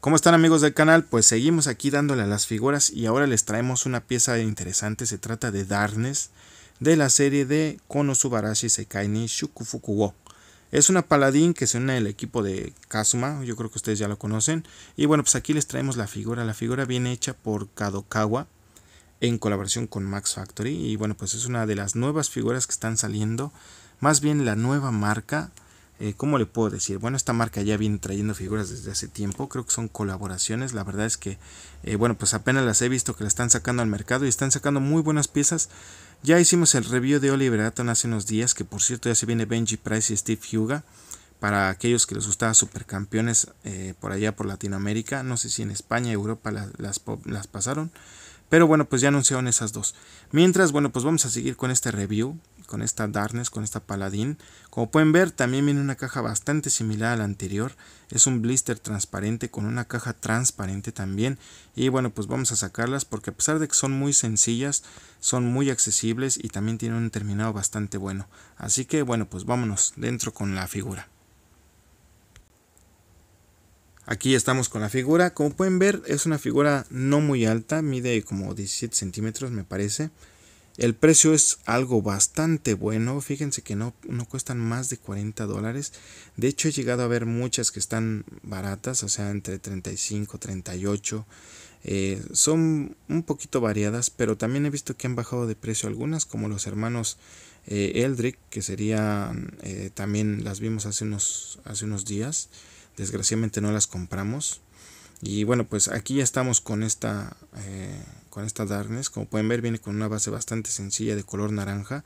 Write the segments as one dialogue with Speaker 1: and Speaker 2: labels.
Speaker 1: ¿Cómo están amigos del canal? Pues seguimos aquí dándole a las figuras y ahora les traemos una pieza interesante. Se trata de Darnes de la serie de Konosubarashi Sekai ni Shukufuku Es una paladín que se une al equipo de Kazuma, yo creo que ustedes ya lo conocen. Y bueno, pues aquí les traemos la figura. La figura viene hecha por Kadokawa en colaboración con Max Factory. Y bueno, pues es una de las nuevas figuras que están saliendo. Más bien la nueva marca eh, ¿cómo le puedo decir? Bueno, esta marca ya viene trayendo figuras desde hace tiempo, creo que son colaboraciones, la verdad es que, eh, bueno, pues apenas las he visto que la están sacando al mercado y están sacando muy buenas piezas. Ya hicimos el review de Oliver hace unos días, que por cierto ya se viene Benji Price y Steve Huga, para aquellos que les gustaba Supercampeones eh, por allá por Latinoamérica, no sé si en España, Europa las pasaron. Pero bueno, pues ya anunciaron esas dos. Mientras, bueno, pues vamos a seguir con este review, con esta Darkness, con esta Paladín. Como pueden ver, también viene una caja bastante similar a la anterior. Es un blister transparente con una caja transparente también. Y bueno, pues vamos a sacarlas porque a pesar de que son muy sencillas, son muy accesibles y también tienen un terminado bastante bueno. Así que bueno, pues vámonos dentro con la figura. Aquí estamos con la figura. Como pueden ver, es una figura no muy alta, mide como 17 centímetros me parece. El precio es algo bastante bueno, fíjense que no, no cuestan más de 40 dólares. De hecho he llegado a ver muchas que están baratas, o sea, entre 35, 38. Eh, son un poquito variadas, pero también he visto que han bajado de precio algunas, como los hermanos eh, Eldrick, que serían, eh, también las vimos hace unos, hace unos días desgraciadamente no las compramos. Y bueno, pues aquí ya estamos con esta, eh, con esta Darkness. Como pueden ver, viene con una base bastante sencilla de color naranja.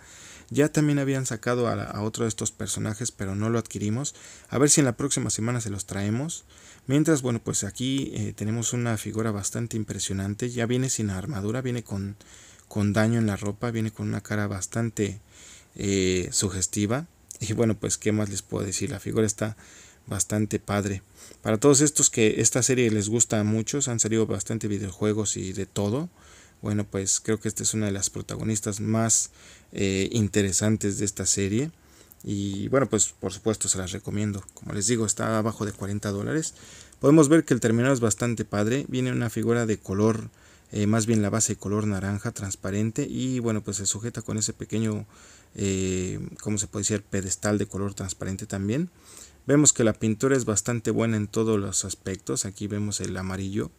Speaker 1: Ya también habían sacado a, otro de estos personajes, pero no lo adquirimos. A ver si en la próxima semana se los traemos. Mientras, bueno, pues aquí eh, tenemos una figura bastante impresionante. Ya viene sin armadura, viene con, con daño en la ropa, viene con una cara bastante eh, sugestiva. Y bueno, pues qué más les puedo decir. La figura está bastante padre. Para todos estos que esta serie les gusta a muchos, han salido bastante videojuegos y de todo. Bueno, pues creo que esta es una de las protagonistas más eh, interesantes de esta serie. Y bueno, pues por supuesto se las recomiendo. Como les digo, está abajo de 40 dólares. Podemos ver que el terminal es bastante padre. Viene una figura de color, eh, más bien la base de color naranja transparente. Y bueno, pues se sujeta con ese pequeño, eh, ¿cómo se puede decir? Pedestal de color transparente también. Vemos que la pintura es bastante buena en todos los aspectos. Aquí vemos el amarillo.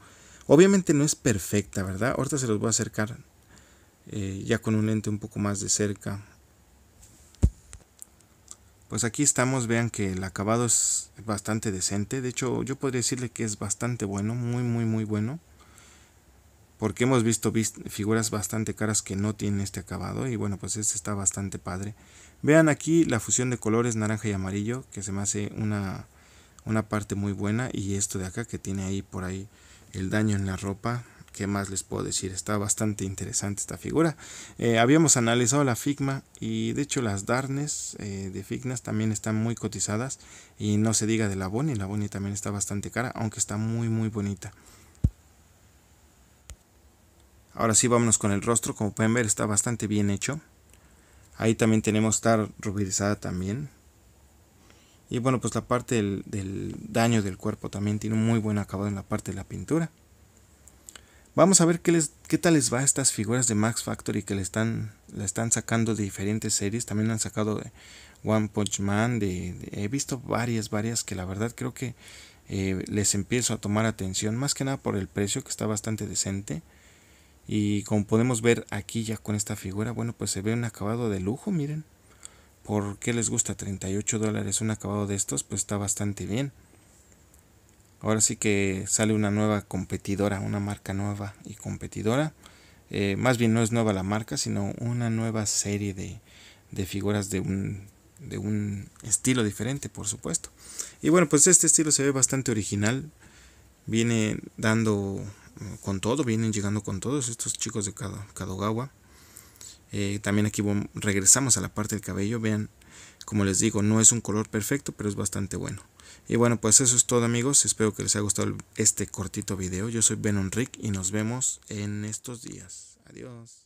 Speaker 1: Obviamente no es perfecta, ¿verdad? Ahorita se los voy a acercar eh, ya con un lente un poco más de cerca. Pues aquí estamos, vean que el acabado es bastante decente. De hecho, yo podría decirle que es bastante bueno, muy, muy, muy bueno porque hemos visto figuras bastante caras que no tienen este acabado y bueno pues este está bastante padre vean aquí la fusión de colores naranja y amarillo que se me hace una, una parte muy buena y esto de acá que tiene ahí por ahí el daño en la ropa ¿qué más les puedo decir? Está bastante interesante esta figura. Eh, habíamos analizado la Figma y de hecho las Darnes eh, de Fignas también están muy cotizadas y no se diga de la Bonnie, la Bonnie también está bastante cara, aunque está muy muy bonita. Ahora sí vámonos con el rostro, como pueden ver está bastante bien hecho. Ahí también tenemos estar rubrizada también. Y bueno, pues la parte del, daño del cuerpo también tiene un muy buen acabado en la parte de la pintura. Vamos a ver qué, tal les va a estas figuras de Max Factory que le están, sacando de diferentes series. También han sacado de One Punch Man. he visto varias, varias que la verdad creo que eh, les empiezo a tomar atención. Más que nada por el precio que está bastante decente. Y como podemos ver aquí ya con esta figura, bueno, pues se ve un acabado de lujo, miren. ¿Por qué les gusta 38 dólares un acabado de estos? Pues está bastante bien. Ahora sí que sale una nueva competidora, una marca nueva y competidora. Eh, más bien no es nueva la marca, sino una nueva serie de, de figuras de un, de un estilo diferente, por supuesto. Y bueno, pues este estilo se ve bastante original. Viene dando con todo, vienen llegando con todos estos chicos de Kadogawa. Eh, también aquí regresamos a la parte del cabello, vean, como les digo, no es un color perfecto, pero es bastante bueno. Y bueno, pues eso es todo amigos, espero que les haya gustado este cortito video. Yo soy Benon Rick y nos vemos en estos días. Adiós.